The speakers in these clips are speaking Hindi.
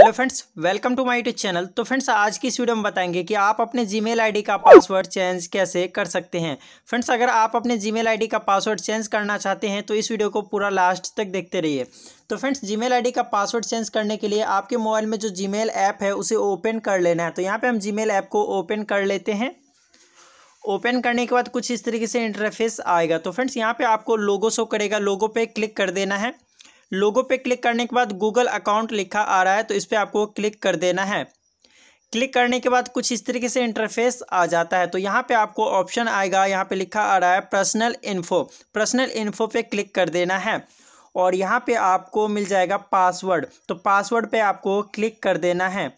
hello friends welcome to my YouTube channel तो फ्रेंड्स आज की इस वीडियो में बताएंगे कि आप अपने जीमेल आईडी का पासवर्ड चेंज कैसे कर सकते हैं फ्रेंड्स अगर आप अपने जीमेल आईडी का पासवर्ड चेंज करना चाहते हैं तो इस वीडियो को पूरा लास्ट तक देखते रहिए तो फ्रेंड्स जीमेल आईडी का पासवर्ड चेंज करने के लिए आपके मोबाइल में जो जी ऐप है उसे ओपन कर लेना है तो यहाँ पर हम जी ऐप को ओपन कर लेते हैं ओपन करने के बाद कुछ इस तरीके से इंटरफेस आएगा तो फ्रेंड्स यहाँ पर आपको लोगो शो करेगा लोगो पर क्लिक कर देना है लोगो पे क्लिक करने के बाद गूगल अकाउंट लिखा आ रहा है तो इस पर आपको क्लिक कर देना है क्लिक करने के बाद कुछ इस तरीके से इंटरफेस आ जाता है तो यहाँ पे आपको ऑप्शन आएगा यहाँ पे लिखा आ रहा है पर्सनल इन्फो पर्सनल इन्फो पे क्लिक कर देना है और यहाँ पे आपको मिल जाएगा पासवर्ड तो पासवर्ड पे आपको क्लिक कर देना है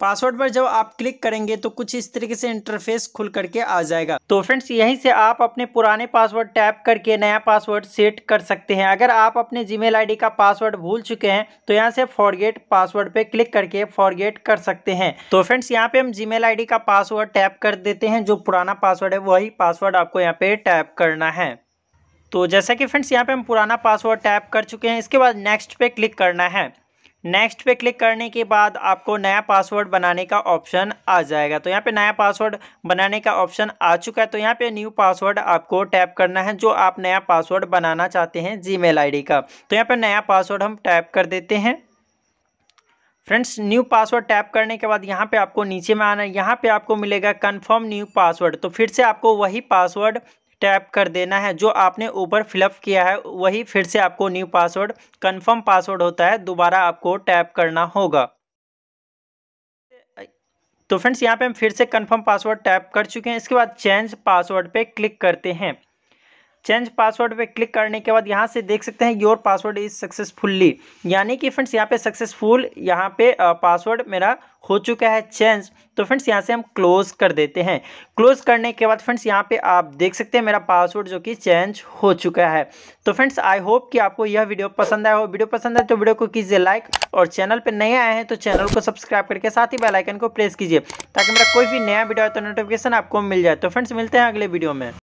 पासवर्ड पर जब आप क्लिक करेंगे तो कुछ इस तरीके से इंटरफेस खुल करके आ जाएगा तो फ्रेंड्स यहीं से आप अपने पुराने पासवर्ड टैप करके नया पासवर्ड सेट कर सकते हैं अगर आप अपने जीमेल आईडी का पासवर्ड भूल चुके हैं तो यहाँ से फॉरगेट पासवर्ड पे क्लिक करके फॉरगेट कर सकते हैं तो फ्रेंड्स यहाँ पे हम जी मेल का पासवर्ड टैप कर देते हैं जो पुराना पासवर्ड है वही पासवर्ड आपको यहाँ पे टैप करना है तो जैसा कि फ्रेंड्स यहाँ पे हम पुराना पासवर्ड टैप कर चुके हैं इसके बाद नेक्स्ट पे क्लिक करना है नेक्स्ट पे क्लिक करने के बाद आपको नया पासवर्ड बनाने का ऑप्शन आ जाएगा तो यहाँ पे नया पासवर्ड बनाने का ऑप्शन आ चुका है तो यहाँ पे न्यू पासवर्ड आपको टैप करना है जो आप नया पासवर्ड बनाना चाहते हैं जीमेल आईडी का तो यहाँ पे नया पासवर्ड हम टैप कर देते हैं फ्रेंड्स न्यू पासवर्ड टैप करने के बाद यहाँ पे आपको नीचे में आना है यहाँ पे आपको मिलेगा कन्फर्म न्यू पासवर्ड तो फिर से आपको वही पासवर्ड टैप कर देना है जो आपने ऊपर फिलअप किया है वही फिर से आपको न्यू पासवर्ड कन्फर्म पासवर्ड होता है दोबारा आपको टैप करना होगा तो फ्रेंड्स यहाँ पे हम फिर से कंफर्म पासवर्ड टैप कर चुके हैं इसके बाद चेंज पासवर्ड पे क्लिक करते हैं चेंज पासवर्ड पे क्लिक करने के बाद यहाँ से देख सकते हैं योर पासवर्ड इज सक्सेसफुल्ली यानी कि फ्रेंड्स यहाँ पे सक्सेसफुल यहाँ पे पासवर्ड मेरा हो चुका है चेंज तो फ्रेंड्स यहाँ से हम क्लोज कर देते हैं क्लोज करने के बाद फ्रेंड्स यहाँ पे आप देख सकते हैं मेरा पासवर्ड जो कि चेंज हो चुका है तो फ्रेंड्स आई होप कि आपको यह वीडियो पसंद आया हो वीडियो पसंद आए तो वीडियो को कीजिए लाइक और चैनल पर नए आए हैं तो चैनल को सब्सक्राइब करके साथ ही बेलाइकन को प्रेस कीजिए ताकि मेरा कोई भी नया वीडियो आए तो नोटिफिकेशन आपको मिल जाए तो फ्रेंड्स मिलते हैं अगले वीडियो में